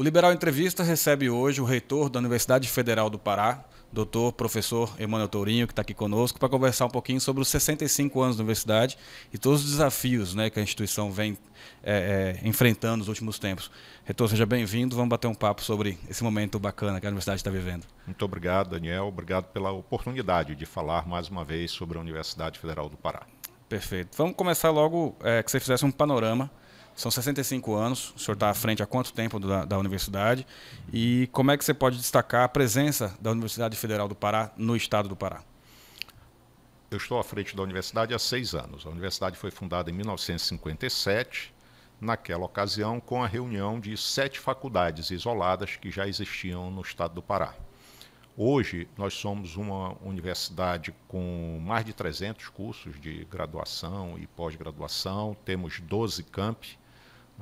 O Liberal Entrevista recebe hoje o reitor da Universidade Federal do Pará, doutor professor Emmanuel Tourinho, que está aqui conosco, para conversar um pouquinho sobre os 65 anos da universidade e todos os desafios né, que a instituição vem é, é, enfrentando nos últimos tempos. Reitor, seja bem-vindo. Vamos bater um papo sobre esse momento bacana que a universidade está vivendo. Muito obrigado, Daniel. Obrigado pela oportunidade de falar mais uma vez sobre a Universidade Federal do Pará. Perfeito. Vamos começar logo é, que você fizesse um panorama são 65 anos, o senhor está à frente há quanto tempo da, da, universidade? E como é que você pode destacar a presença da Universidade Federal do Pará no estado do Pará? Eu estou à frente da universidade há seis anos. A universidade foi fundada em 1957, naquela ocasião, com a reunião de sete faculdades isoladas que já existiam no estado do Pará. Hoje, nós somos uma universidade com mais de 300 cursos de graduação e pós-graduação, temos 12 campi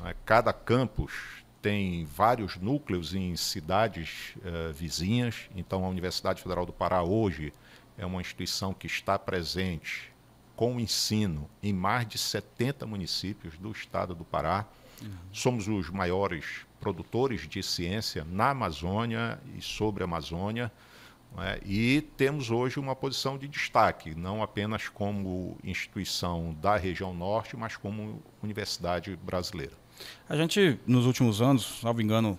é? Cada campus tem vários núcleos em cidades uh, vizinhas, então a Universidade Federal do Pará hoje é uma instituição que está presente com o ensino em mais de 70 municípios do estado do Pará. Uhum. Somos os maiores produtores de ciência na Amazônia e sobre a Amazônia. É? E temos hoje uma posição de destaque, não apenas como instituição da região norte, mas como universidade brasileira. A gente, nos últimos anos, salvo engano,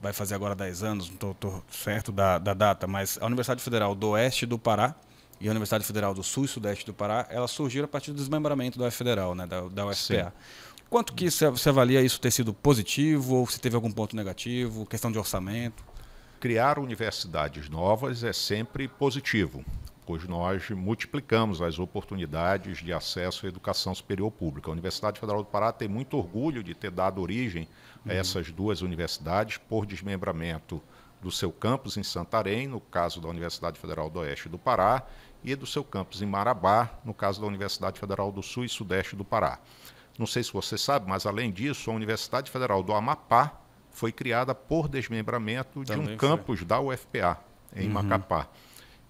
vai fazer agora 10 anos, não estou certo da, da data, mas a Universidade Federal do Oeste do Pará, e a Universidade Federal do Sul e Sudeste do Pará, elas surgiram a partir do desmembramento da Federal, né, da, da UFPA. Sim. Quanto que você avalia isso ter sido positivo ou se teve algum ponto negativo, questão de orçamento? Criar universidades novas é sempre positivo pois nós multiplicamos as oportunidades de acesso à educação superior pública. A Universidade Federal do Pará tem muito orgulho de ter dado origem a uhum. essas duas universidades por desmembramento do seu campus em Santarém, no caso da Universidade Federal do Oeste do Pará, e do seu campus em Marabá, no caso da Universidade Federal do Sul e Sudeste do Pará. Não sei se você sabe, mas além disso, a Universidade Federal do Amapá foi criada por desmembramento Também de um foi. campus da UFPA, em uhum. Macapá.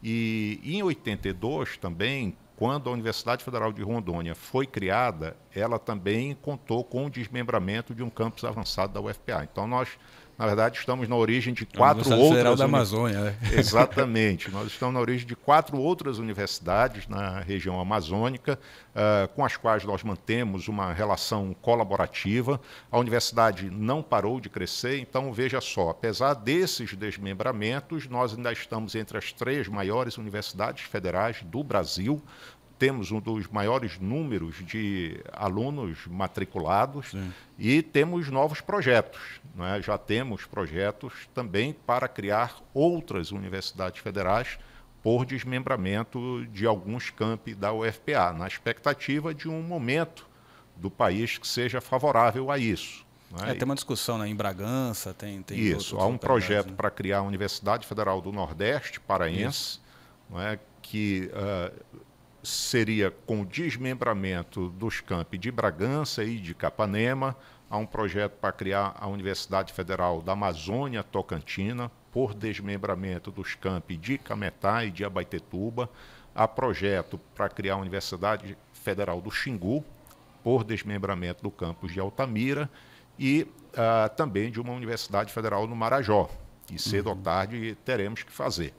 E em 82 também, quando a Universidade Federal de Rondônia foi criada, ela também contou com o desmembramento de um campus avançado da UFPA. Então nós na verdade, estamos na origem de quatro outras. Federal da Amazônia, né? Exatamente. Nós estamos na origem de quatro outras universidades na região amazônica, uh, com as quais nós mantemos uma relação colaborativa. A universidade não parou de crescer, então veja só, apesar desses desmembramentos, nós ainda estamos entre as três maiores universidades federais do Brasil temos um dos maiores números de alunos matriculados Sim. e temos novos projetos. Né? Já temos projetos também para criar outras universidades federais por desmembramento de alguns campi da UFPA, na expectativa de um momento do país que seja favorável a isso. É? é, tem uma discussão né? em Bragança, tem, tem Isso, há um projeto né? para criar a Universidade Federal do Nordeste Paraense, é que uh, seria com o desmembramento dos campi de Bragança e de Capanema, há um projeto para criar a Universidade Federal da Amazônia Tocantina, por desmembramento dos campi de Cametá e de Abaitetuba, há projeto para criar a Universidade Federal do Xingu, por desmembramento do campus de Altamira, e uh, também de uma Universidade Federal no Marajó. E cedo uhum. ou tarde teremos que fazer.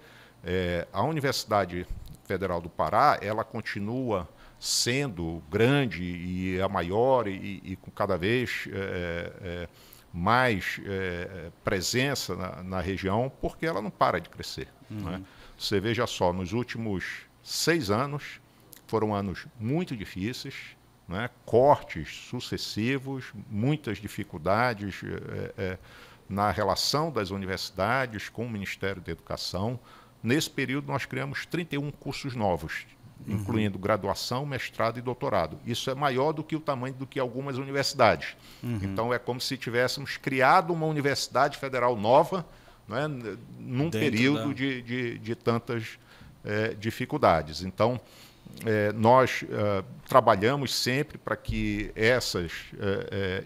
É, a Universidade Federal do Pará, ela continua sendo grande e a maior e, e com cada vez é, é, mais é, presença na, na, região, porque ela não para de crescer. Uhum. Né? Você veja só, nos últimos seis anos, foram anos muito difíceis, né? cortes sucessivos, muitas dificuldades na relação das universidades com o Ministério da Educação. Nesse período, nós criamos 31 cursos novos, uhum. incluindo graduação, mestrado e doutorado. Isso é maior do que o tamanho do que algumas universidades. Uhum. Então, é como se tivéssemos criado uma universidade federal nova né, num Dentro período da... de, de, de, tantas é, dificuldades. Então, é, nós é, trabalhamos sempre para que essas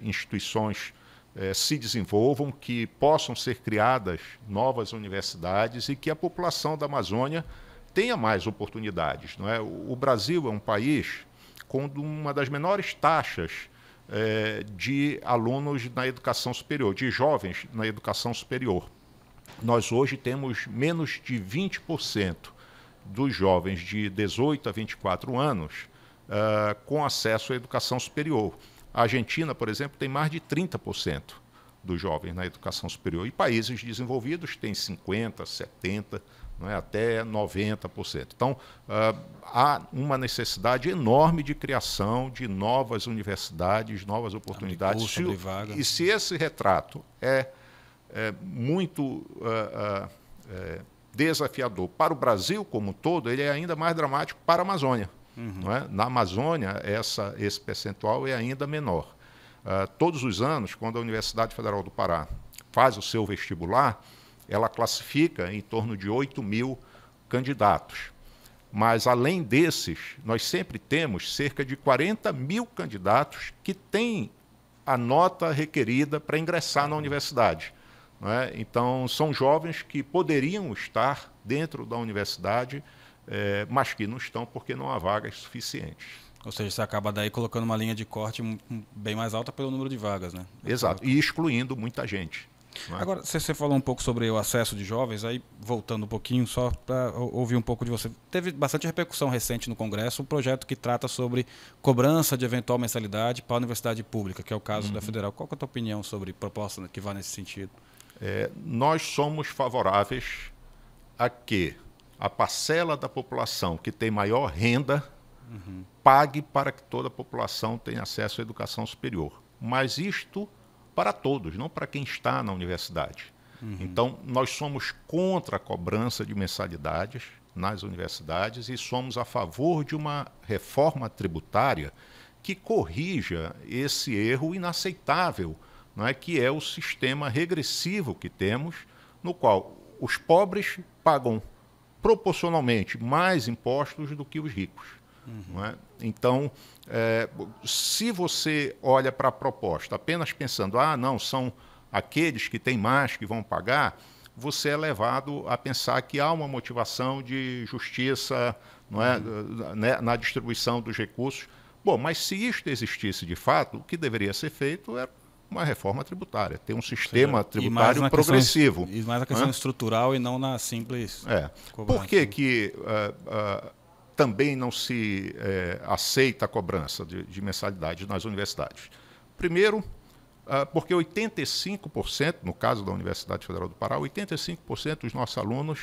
instituições eh, se desenvolvam, que possam ser criadas novas universidades e que a população da Amazônia tenha mais oportunidades. Não é? o, o Brasil é um país com uma das menores taxas eh, de alunos na educação superior, de jovens na educação superior. Nós hoje temos menos de 20% dos jovens de 18 a 24 anos uh, com acesso à educação superior. A Argentina, por exemplo, tem mais de 30% dos jovens na educação superior. E países desenvolvidos têm 50%, 70%, não é? até 90%. Então, uh, há uma necessidade enorme de criação de novas universidades, novas oportunidades. Curso, se, e se esse retrato é, é muito uh, uh, é, desafiador para o Brasil como um todo, ele é ainda mais dramático para a Amazônia. Uhum. É? Na Amazônia, essa, esse percentual é ainda menor. Uh, todos os anos, quando a Universidade Federal do Pará faz o seu vestibular, ela classifica em torno de 8 mil candidatos. Mas, além desses, nós sempre temos cerca de 40 mil candidatos que têm a nota requerida para ingressar na universidade. É? Então, são jovens que poderiam estar dentro da universidade é, mas que não estão porque não há vagas suficientes. Ou seja, você acaba daí colocando uma linha de corte bem mais alta pelo número de vagas, né? Exato, e excluindo muita gente. É? Agora, você falou um pouco sobre o acesso de jovens, aí voltando um pouquinho, só para ouvir um pouco de você. Teve bastante repercussão recente no Congresso um projeto que trata sobre cobrança de eventual mensalidade para a universidade pública, que é o caso uhum. da Federal. Qual é a tua opinião sobre proposta que vá nesse sentido? É, nós somos favoráveis a que a parcela da população que tem maior renda uhum. pague para que toda a população tenha acesso à educação superior. Mas isto para todos, não para quem está na universidade. Uhum. Então, nós somos contra a cobrança de mensalidades nas universidades e somos a favor de uma reforma tributária que corrija esse erro inaceitável, não é que é o sistema regressivo que temos, no qual os pobres pagam proporcionalmente mais impostos do que os ricos. Uhum. É? Então, é, se você olha para a proposta apenas pensando, ah, não, são aqueles que têm mais que vão pagar, você é levado a pensar que há uma motivação de justiça não é, uhum. na distribuição dos recursos. Bom, mas se isto existisse de fato, o que deveria ser feito era uma reforma tributária, ter um sistema seja, tributário e progressivo. Questão, e mais a questão estrutural e não na simples. É. Por que, que uh, uh, também não se uh, aceita a cobrança de, de mensalidade nas universidades? Primeiro, ah, porque 85%, no caso da Universidade Federal do Pará, 85% dos nossos alunos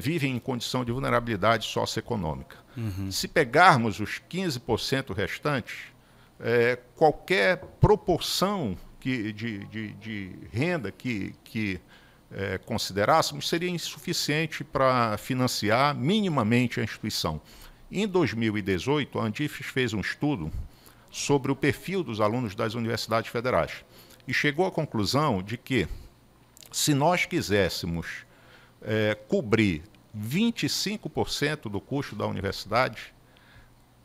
vivem em condição de vulnerabilidade socioeconômica. Uhum. Se pegarmos os 15% restantes, qualquer proporção que, de, de, de renda que, que é, considerássemos seria insuficiente para financiar minimamente a instituição. Em 2018, a Andifes fez um estudo sobre o perfil dos alunos das universidades federais e chegou à conclusão de que, se nós quiséssemos é, cobrir 25% do custo da universidade,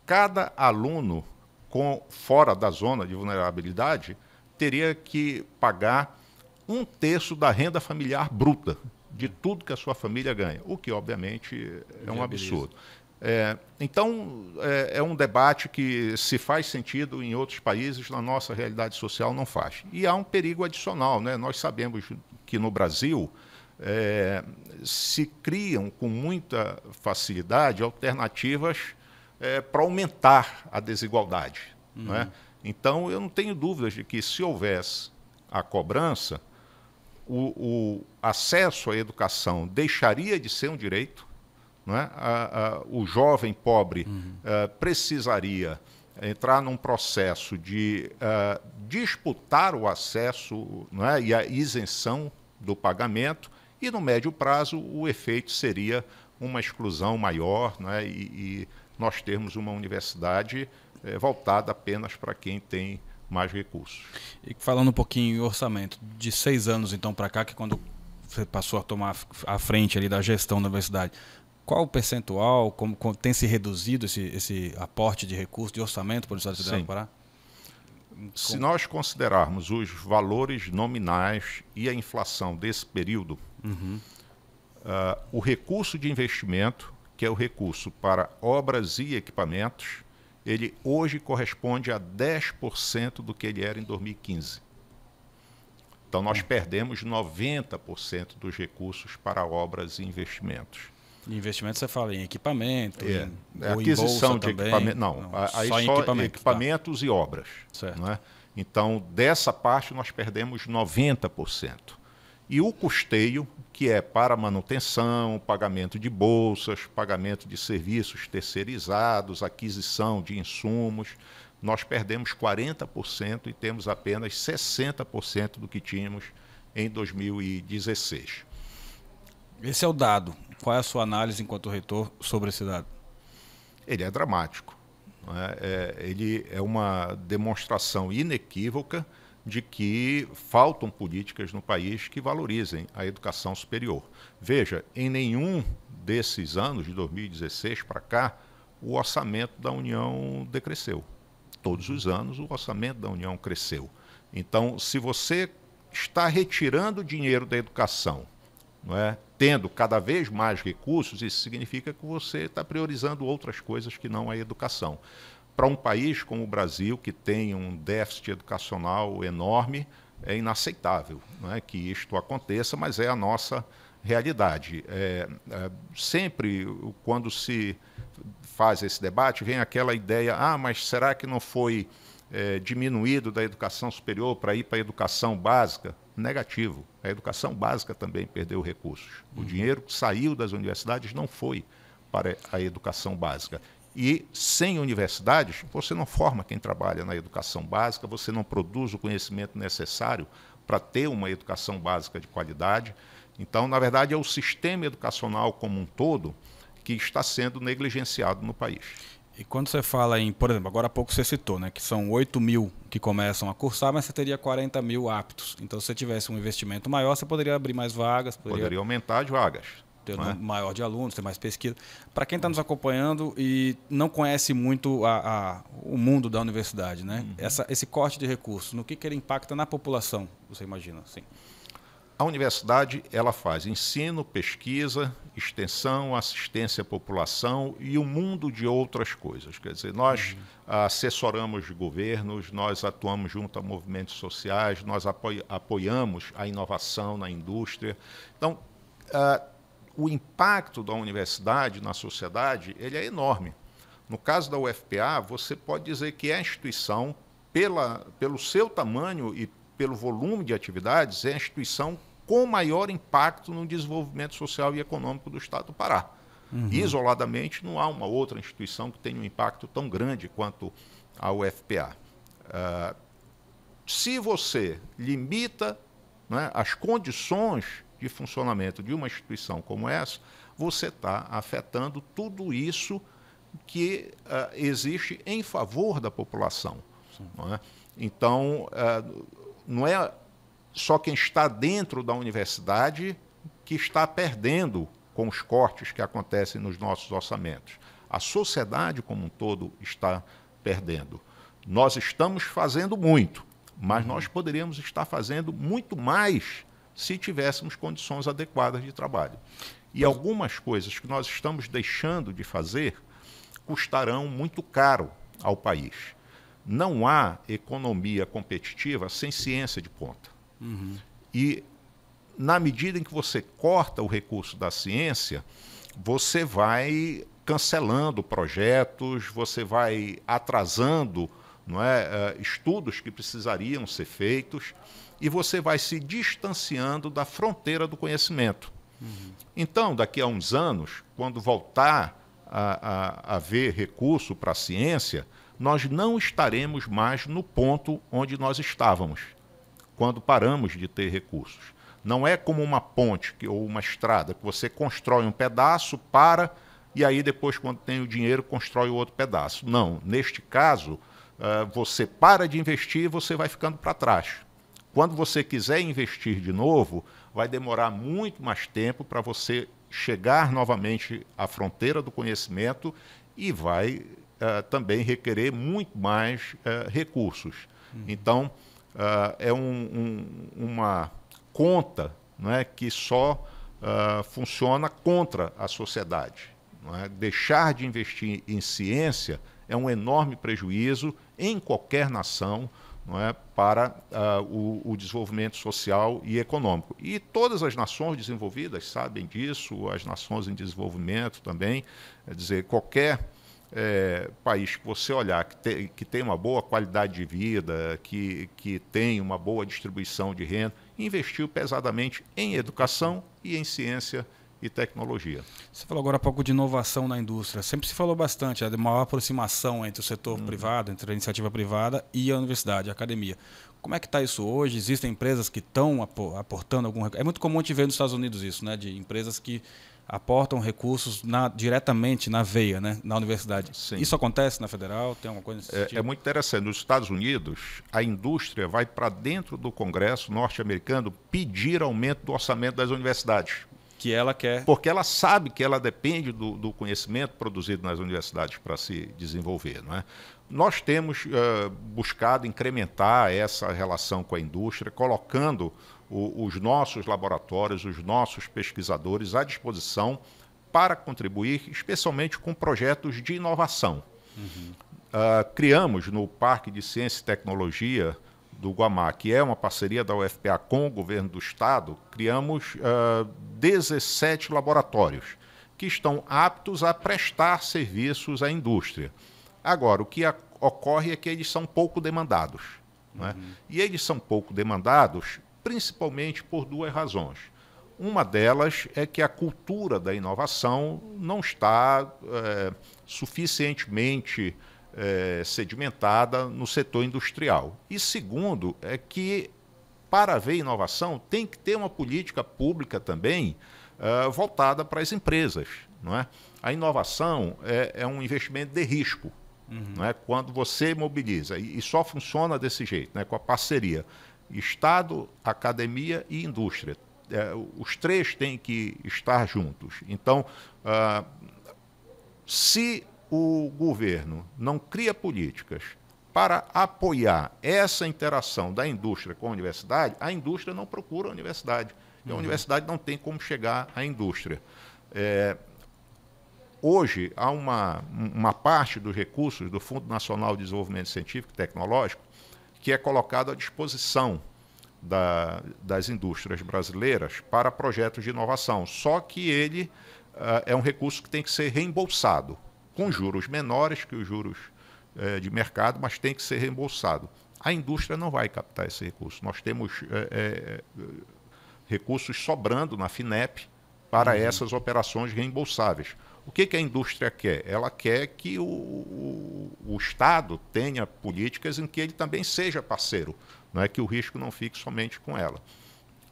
cada aluno com, fora da zona de vulnerabilidade teria que pagar um terço da renda familiar bruta de é. tudo que a sua família ganha, o que obviamente é um absurdo. É, então, é, é, um debate que se faz sentido em outros países, na nossa realidade social não faz. E há um perigo adicional. Né? Nós sabemos que no Brasil é, se criam com muita facilidade alternativas é, para aumentar a desigualdade. É? Uhum. é então, eu não tenho dúvidas de que, se houvesse a cobrança, o, o acesso à educação deixaria de ser um direito, não é? A, a, o jovem pobre uhum. Eh, precisaria entrar num processo de eh, disputar o acesso não é? e a isenção do pagamento, e no médio prazo o efeito seria uma exclusão maior não é? e, e nós termos uma universidade é, voltada apenas para quem tem mais recursos. E falando um pouquinho em orçamento, de seis anos então para cá, que quando você passou a tomar a frente ali da gestão da universidade, qual o percentual, como, como tem se reduzido esse, esse aporte de recursos, de orçamento para o Estado Federal do Pará? Se nós considerarmos os valores nominais e a inflação desse período, uhum. uh, o recurso de investimento, que é o recurso para obras e equipamentos, ele hoje corresponde a 10% do que ele era em 2015. Então, nós hum. perdemos 90% dos recursos para obras e investimentos. Investimento você fala em equipamento, é. em, é aquisição de equipamento. Não, não aí só, só equipamento, tá. equipamentos tá. e obras. Certo. Né? Então, dessa parte, nós perdemos 90% e o custeio, que é para manutenção, pagamento de bolsas, pagamento de serviços terceirizados, aquisição de insumos. Nós perdemos 40% e temos apenas 60% do que tínhamos em 2016. Esse é o dado. Qual é a sua análise enquanto reitor sobre esse dado? Ele é dramático. É? É, ele é uma demonstração inequívoca de que faltam políticas no país que valorizem a educação superior. Veja, em nenhum desses anos, de 2016 para cá, o orçamento da União decresceu. Todos os anos o orçamento da União cresceu. Então, se você está retirando dinheiro da educação, não é? tendo cada vez mais recursos, isso significa que você está priorizando outras coisas que não a educação para um país como o Brasil, que tem um déficit educacional enorme, é inaceitável é, que isto aconteça, mas é a nossa realidade. É, é, sempre, quando se faz esse debate, vem aquela ideia: ah, mas será que não foi é, diminuído da educação superior para ir para a educação básica? Negativo. A educação básica também perdeu recursos. O uhum. dinheiro que saiu das universidades não foi para a educação básica. E sem universidades, você não forma quem trabalha na educação básica, você não produz o conhecimento necessário para ter uma educação básica de qualidade. Então, na verdade, é o sistema educacional como um todo que está sendo negligenciado no país. E quando você fala em, por exemplo, agora há pouco você citou, né, que são 8 mil que começam a cursar, mas você teria 40 mil aptos. Então, se você tivesse um investimento maior, você poderia abrir mais vagas. Poderia, poderia aumentar as vagas ter é? maior de alunos, ter mais pesquisa. Para quem está nos acompanhando e não conhece muito a, a, o mundo da universidade, né? Uhum. Essa, esse corte de recursos, no que, que ele impacta na população, você imagina? Sim. A universidade ela faz ensino, pesquisa, extensão, assistência à população e um mundo de outras coisas. Quer dizer, nós uhum. assessoramos governos, nós atuamos junto a movimentos sociais, nós apoiamos a inovação na indústria. Então, uh, o impacto da universidade na sociedade ele é enorme. No caso da UFPA, você pode dizer que a instituição, pela, pelo seu tamanho e pelo volume de atividades, é a instituição com maior impacto no desenvolvimento social e econômico do Estado do Pará. Uhum. Isoladamente, não há uma outra instituição que tenha um impacto tão grande quanto a UFPA. Uh, ah, se você limita né, as condições de funcionamento de uma instituição como essa, você está afetando tudo isso que uh, existe em favor da população. Não é? Então, uh, não é só quem está dentro da universidade que está perdendo com os cortes que acontecem nos nossos orçamentos. A sociedade como um todo está perdendo. Nós estamos fazendo muito, mas uhum. nós poderíamos estar fazendo muito mais se tivéssemos condições adequadas de trabalho. E algumas coisas que nós estamos deixando de fazer custarão muito caro ao país. Não há economia competitiva sem ciência de ponta. Uhum. E na medida em que você corta o recurso da ciência, você vai cancelando projetos, você vai atrasando não é, eh, estudos que precisariam ser feitos e você vai se distanciando da fronteira do conhecimento. Uhum. Então, daqui a uns anos, quando voltar a, a, a ver recurso para a ciência, nós não estaremos mais no ponto onde nós estávamos, quando paramos de ter recursos. Não é como uma ponte que, ou uma estrada, que você constrói um pedaço, para, e aí depois, quando tem o dinheiro, constrói o outro pedaço. Não, neste caso, uh, você para de investir e você vai ficando para trás. Quando você quiser investir de novo, vai demorar muito mais tempo para você chegar novamente à fronteira do conhecimento e vai uh, também requerer muito mais uh, recursos. Uhum. Então, uh, é um, um, uma conta não é, que só funciona contra a sociedade. É? Deixar de investir em ciência é um enorme prejuízo em qualquer nação não é, para uh, o, o, desenvolvimento social e econômico. E todas as nações desenvolvidas sabem disso, as nações em desenvolvimento também. Quer dizer, qualquer é, país que você olhar que, te, que tem uma boa qualidade de vida, que, que tem uma boa distribuição de renda, investiu pesadamente em educação e em ciência e tecnologia. Você falou agora há pouco de inovação na indústria. Sempre se falou bastante né, de maior aproximação entre o setor hum. privado, entre a iniciativa privada e a universidade, a academia. Como é que está isso hoje? Existem empresas que estão aportando algum É muito comum a gente ver nos Estados Unidos isso, né? De empresas que aportam recursos na, diretamente na veia, né? na universidade. Sim. Isso acontece na federal? Tem alguma coisa nesse é, É muito interessante. Nos Estados Unidos, a indústria vai para dentro do Congresso norte-americano pedir aumento do orçamento das universidades que ela quer. Porque ela sabe que ela depende do, do conhecimento produzido nas universidades para se desenvolver. Não é? Nós temos uh, buscado incrementar essa relação com a indústria, colocando o, os nossos laboratórios, os nossos pesquisadores à disposição para contribuir, especialmente com projetos de inovação. Uhum. Uh, criamos no Parque de Ciência e Tecnologia do Guamá, que é uma parceria da UFPA com o governo do estado, criamos uh, eh, 17 laboratórios que estão aptos a prestar serviços à indústria. Agora, o que a, ocorre é que eles são pouco demandados. Né? Uhum. Né? E eles são pouco demandados principalmente por duas razões. Uma delas é que a cultura da inovação não está é, suficientemente é, sedimentada no setor industrial. E segundo, é que para haver inovação tem que ter uma política pública também é, voltada para as empresas. Não é? A inovação é, é um investimento de risco. Uhum. Não é? Quando você mobiliza, e, e só funciona desse jeito, né? com a parceria Estado, academia e indústria. É, os três têm que estar juntos. Então, uh, se o governo não cria políticas para apoiar essa interação da indústria com a universidade, a indústria não procura a universidade. Uhum. A universidade não tem como chegar à indústria. É, hoje, há uma, uma parte dos recursos do Fundo Nacional de Desenvolvimento Científico e Tecnológico que é colocado à disposição da, das indústrias brasileiras para projetos de inovação. Só que ele uh, é um recurso que tem que ser reembolsado com juros menores que os juros eh, de mercado, mas tem que ser reembolsado. A indústria não vai captar esse recurso. Nós temos eh, eh, recursos sobrando na FINEP para uhum. essas operações reembolsáveis. O que, que, a indústria quer? Ela quer que o, o, o, Estado tenha políticas em que ele também seja parceiro, não é que o risco não fique somente com ela.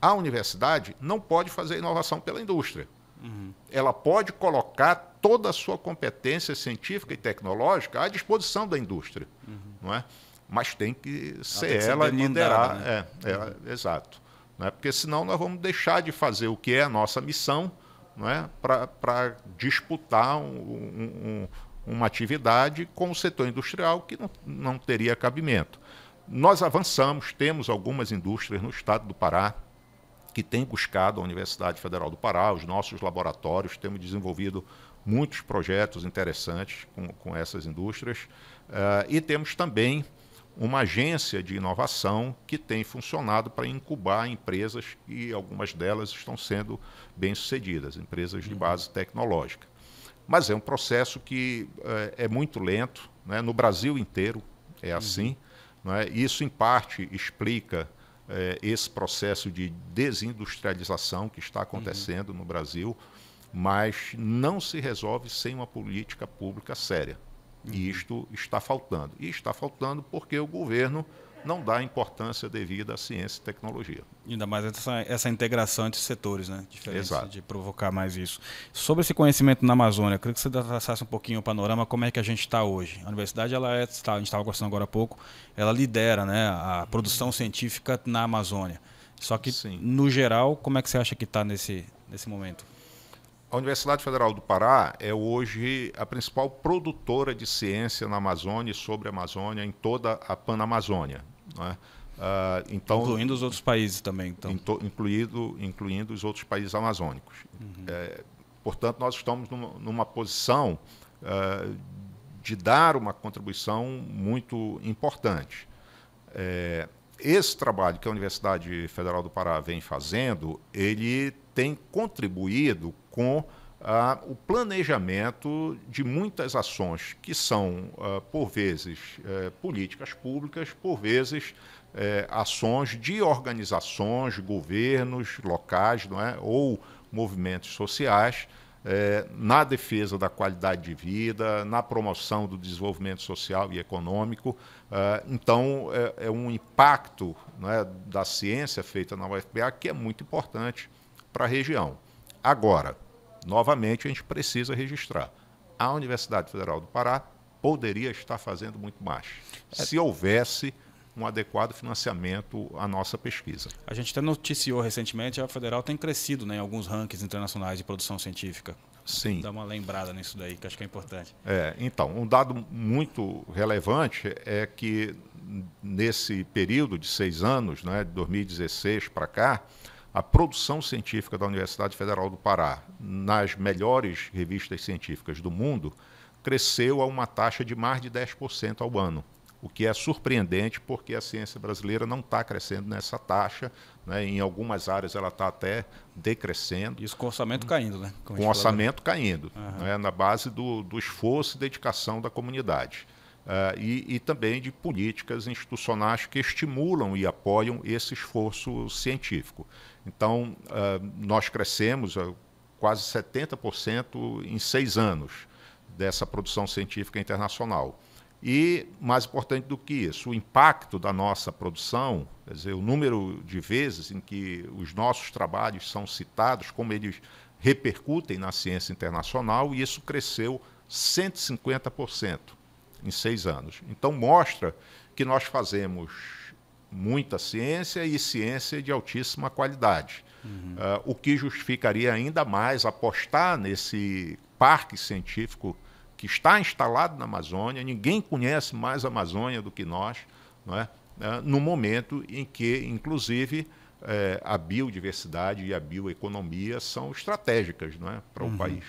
A universidade não pode fazer inovação pela indústria. Ela pode colocar toda a sua competência científica e tecnológica à disposição da indústria, uhum. não é? Mas tem que ser ela, que ser liderar, né? é, é uhum. exato, não é? Porque senão nós vamos deixar de fazer o que é a nossa missão, não é? Para disputar um, um, um, uma atividade com o setor industrial que não, não teria cabimento. Nós avançamos, temos algumas indústrias no estado do Pará, que tem buscado a Universidade Federal do Pará, os nossos laboratórios, temos desenvolvido muitos projetos interessantes com, com essas indústrias. Uh, e temos também uma agência de inovação que tem funcionado para incubar empresas e algumas delas estão sendo bem-sucedidas, empresas de uhum. base tecnológica. Mas é um processo que uh, é muito lento, né? no Brasil inteiro é uhum. assim. Uhum. Né? Isso, em parte, explica é, esse processo de desindustrialização que está acontecendo uhum. no Brasil, mas não se resolve sem uma política pública séria. Uhum. E isto está faltando. E está faltando porque o governo não dá a importância devida à ciência e tecnologia. Ainda mais essa, essa integração entre setores, né? Diferente Exato. de provocar mais isso. Sobre esse conhecimento na Amazônia, eu queria que você traçasse um pouquinho o panorama, como é que a gente está hoje. A universidade, ela é, a gente estava conversando agora há pouco, ela lidera né, a produção científica na Amazônia. Só que, Sim. no geral, como é que você acha que está nesse, nesse momento? A Universidade Federal do Pará é hoje a principal produtora de ciência na Amazônia e sobre a Amazônia, em toda a Panamazônia. Né? Uh, então, incluindo os outros países também, então. incluído, incluindo os outros países amazônicos. Uhum. É, portanto, nós estamos numa, numa posição uh, de dar uma contribuição muito importante. É, esse trabalho que a Universidade Federal do Pará vem fazendo, ele tem contribuído com ah, o planejamento de muitas ações que são, ah, por vezes, eh, políticas públicas, por vezes, eh, ações de organizações, governos locais não é? ou movimentos sociais. Eh, na defesa da qualidade de vida, na promoção do desenvolvimento social e econômico. Ah, então, é, é, um impacto é, da ciência feita na UFPA que é muito importante para a região. Agora, novamente, a gente precisa registrar. A Universidade Federal do Pará poderia estar fazendo muito mais. É. Se houvesse um adequado financiamento à nossa pesquisa. A gente até noticiou recentemente, a Federal tem crescido né, em alguns rankings internacionais de produção científica. Sim. Dá uma lembrada nisso daí, que acho que é importante. É, então, um dado muito relevante é que nesse período de seis anos, né, de 2016 para cá, a produção científica da Universidade Federal do Pará, nas melhores revistas científicas do mundo, cresceu a uma taxa de mais de 10% ao ano, o que é surpreendente porque a ciência brasileira não está crescendo nessa taxa. Né? Em algumas áreas ela está até decrescendo. Isso com orçamento caindo, né? Como com orçamento falou. caindo, né? na base do, do, esforço e dedicação da comunidade. Uh, e, e também de políticas institucionais que estimulam e apoiam esse esforço científico. Então, ah, nós crescemos ah, quase 70% em seis anos dessa produção científica internacional. E, mais importante do que isso, o impacto da nossa produção, quer dizer, o número de vezes em que os nossos trabalhos são citados, como eles repercutem na ciência internacional, e isso cresceu 150% em seis anos. Então, mostra que nós fazemos muita ciência e ciência de altíssima qualidade. Uhum. Uh, o que justificaria ainda mais apostar nesse parque científico que está instalado na Amazônia, ninguém conhece mais a Amazônia do que nós, não é? Uh, no momento em que, inclusive, é, a biodiversidade e a bioeconomia são estratégicas não é, para o uhum. país.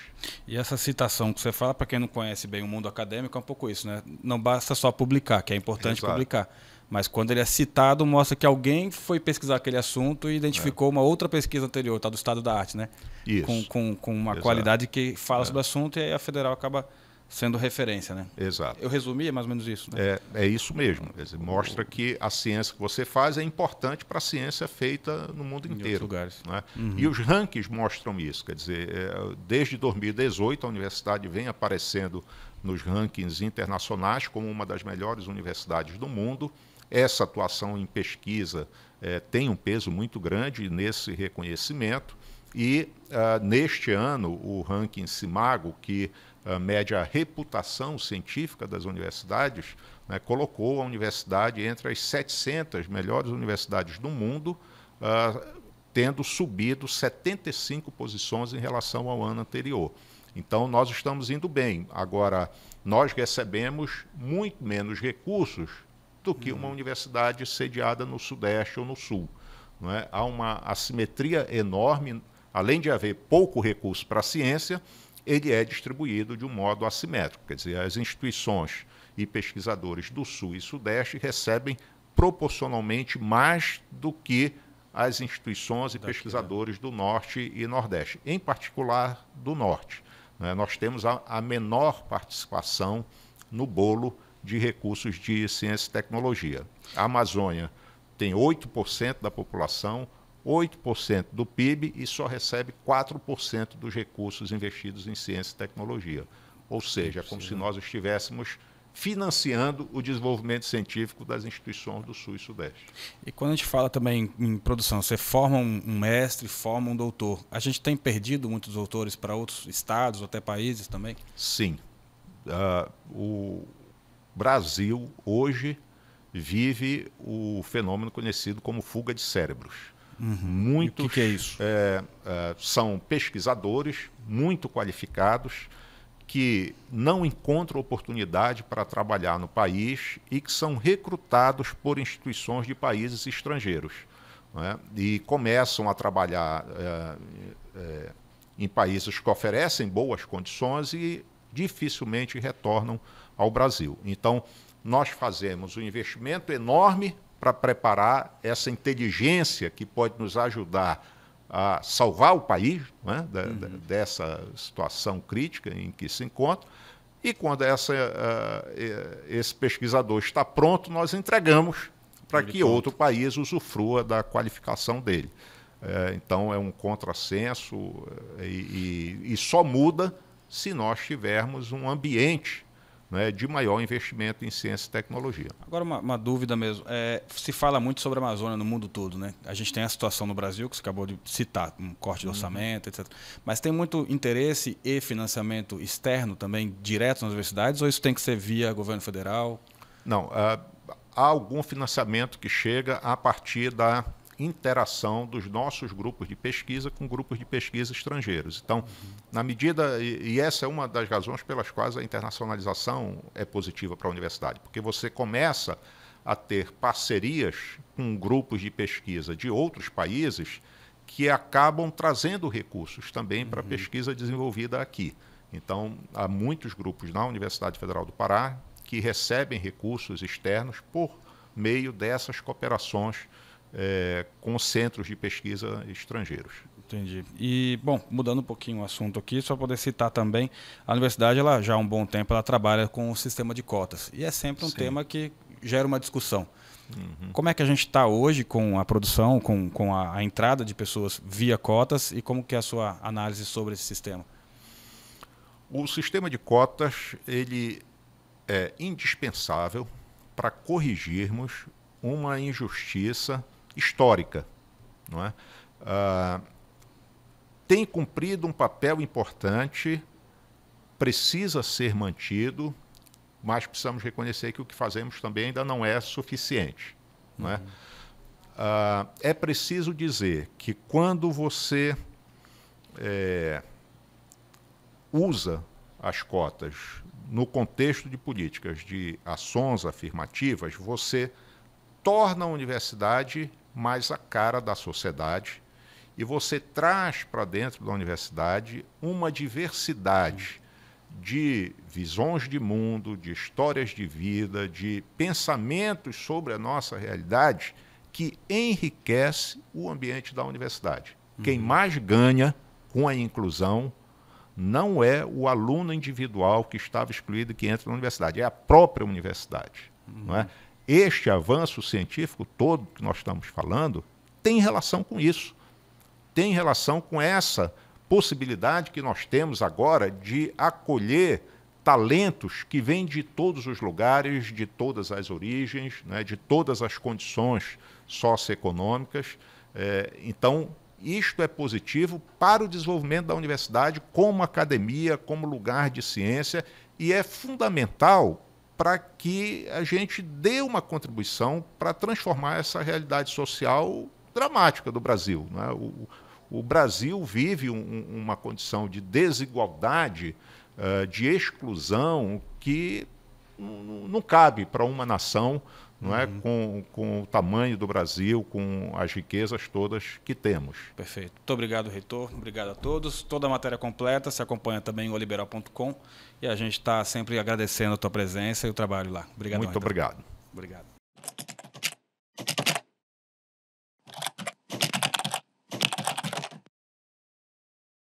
E essa citação que você fala, para quem não conhece bem o mundo acadêmico, é um pouco isso, né? Não basta só publicar, que é importante Exato. publicar mas quando ele é citado, mostra que alguém foi pesquisar aquele assunto e identificou é. uma outra pesquisa anterior, tá do Estado da Arte, né? Isso. Com, com, com uma Exato. qualidade que fala é. sobre o assunto e aí a federal acaba sendo referência, né? Exato. Eu resumi, é mais ou menos isso. Né? É, é isso mesmo. Mostra que a ciência que você faz é importante para a ciência feita no mundo inteiro. Em lugares. Né? Uhum. E os rankings mostram isso. Quer dizer, é, desde 2018 a universidade vem aparecendo nos rankings internacionais como uma das melhores universidades do mundo. Essa atuação em pesquisa eh, tem um peso muito grande nesse reconhecimento. E ah, neste ano, o ranking Simago, que ah, mede a reputação científica das universidades, né, colocou a universidade entre as 700 melhores universidades do mundo, ah, tendo subido 75 posições em relação ao ano anterior. Então, nós estamos indo bem. Agora, nós recebemos muito menos recursos do que uma uhum. universidade sediada no Sudeste ou no Sul. Não é? Há uma assimetria enorme, além de haver pouco recurso para a ciência, ele é distribuído de um modo assimétrico. Quer dizer, as instituições e pesquisadores do Sul e Sudeste recebem proporcionalmente mais do que as instituições e Daqui, né? pesquisadores né? do Norte e Nordeste, em particular do Norte. Né? Nós temos a, a menor participação no bolo de recursos de ciência e tecnologia. A Amazônia tem 8% da população, 8% do PIB e só recebe 4% dos recursos investidos em ciência e tecnologia. Ou seja, é como se nós estivéssemos financiando o desenvolvimento científico das instituições do Sul e Sudeste. E quando a gente fala também em produção, você forma um mestre, forma um doutor. A gente tem perdido muitos doutores para outros estados, ou até países também? Sim. Uh, o, Brasil hoje vive o fenômeno conhecido como fuga de cérebros. Uhum. o que, que é isso? É, é, são pesquisadores muito qualificados que não encontram oportunidade para trabalhar no país e que são recrutados por instituições de países estrangeiros. É? E começam a trabalhar é, é, em países que oferecem boas condições e dificilmente retornam ao Brasil. Então, nós fazemos um investimento enorme para preparar essa inteligência que pode nos ajudar a salvar o país né, da, uhum. dessa situação crítica em que se encontra. E quando essa, uh, esse pesquisador está pronto, nós entregamos para que pronto. outro país usufrua da qualificação dele. Eh, então é um contrassenso e, e, e só muda se nós tivermos um ambiente né, de maior investimento em ciência e tecnologia. Agora, uma, uma dúvida mesmo. É, se fala muito sobre a Amazônia no mundo todo. Né? A gente tem a situação no Brasil, que você acabou de citar, um corte de uhum. orçamento, uhum. etc. Mas tem muito interesse e financiamento externo também, direto nas universidades, ou isso tem que ser via governo federal? Não. Uh, há algum financiamento que chega a partir da interação dos nossos grupos de pesquisa com grupos de pesquisa estrangeiros. Então, na medida, e, essa é uma das razões pelas quais a internacionalização é positiva para a universidade, porque você começa a ter parcerias com grupos de pesquisa de outros países que acabam trazendo recursos também para a uhum. pesquisa desenvolvida aqui. Então, há muitos grupos na Universidade Federal do Pará que recebem recursos externos por meio dessas cooperações é, com centros de pesquisa estrangeiros. Entendi. E, bom, mudando um pouquinho o assunto aqui, só poder citar também, a universidade, ela já há um bom tempo, ela trabalha com o sistema de cotas. E é sempre um Sim. tema que gera uma discussão. Uhum. Como é que a gente está hoje com a produção, com, com a, a, entrada de pessoas via cotas e como que é a sua análise sobre esse sistema? O sistema de cotas ele é indispensável para corrigirmos uma injustiça histórica, não é? Ah, tem cumprido um papel importante, precisa ser mantido, mas precisamos reconhecer que o que fazemos também ainda não é suficiente. Não é? Uhum. Ah, é preciso dizer que quando você é, usa as cotas no contexto de políticas de ações afirmativas, você torna a universidade mais a cara da sociedade e você traz para dentro da universidade uma diversidade de visões de mundo, de histórias de vida, de pensamentos sobre a nossa realidade que enriquece o ambiente da universidade. Uhum. Quem mais ganha com a inclusão não é o aluno individual que estava excluído e que entra na universidade, é a própria universidade. Uhum. Não é? Uhum. Este avanço científico todo que nós estamos falando tem relação com isso. Tem relação com essa possibilidade que nós temos agora de acolher talentos que vêm de todos os lugares, de todas as origens, né, de todas as condições socioeconômicas. É, então, isto é positivo para o desenvolvimento da universidade como academia, como lugar de ciência, e é fundamental para que a gente dê uma contribuição para transformar essa realidade social dramática do Brasil. Né? O, o, Brasil vive um, uma condição de desigualdade, uh, de exclusão, que não cabe para uma nação não é? uhum. é? Com, com o tamanho do Brasil, com as riquezas todas que temos. Perfeito. Muito obrigado, reitor. Obrigado a todos. Toda a matéria completa se acompanha também em oliberal.com. E a gente está sempre agradecendo a tua presença e o trabalho lá. Obrigado. Muito obrigado. Obrigado.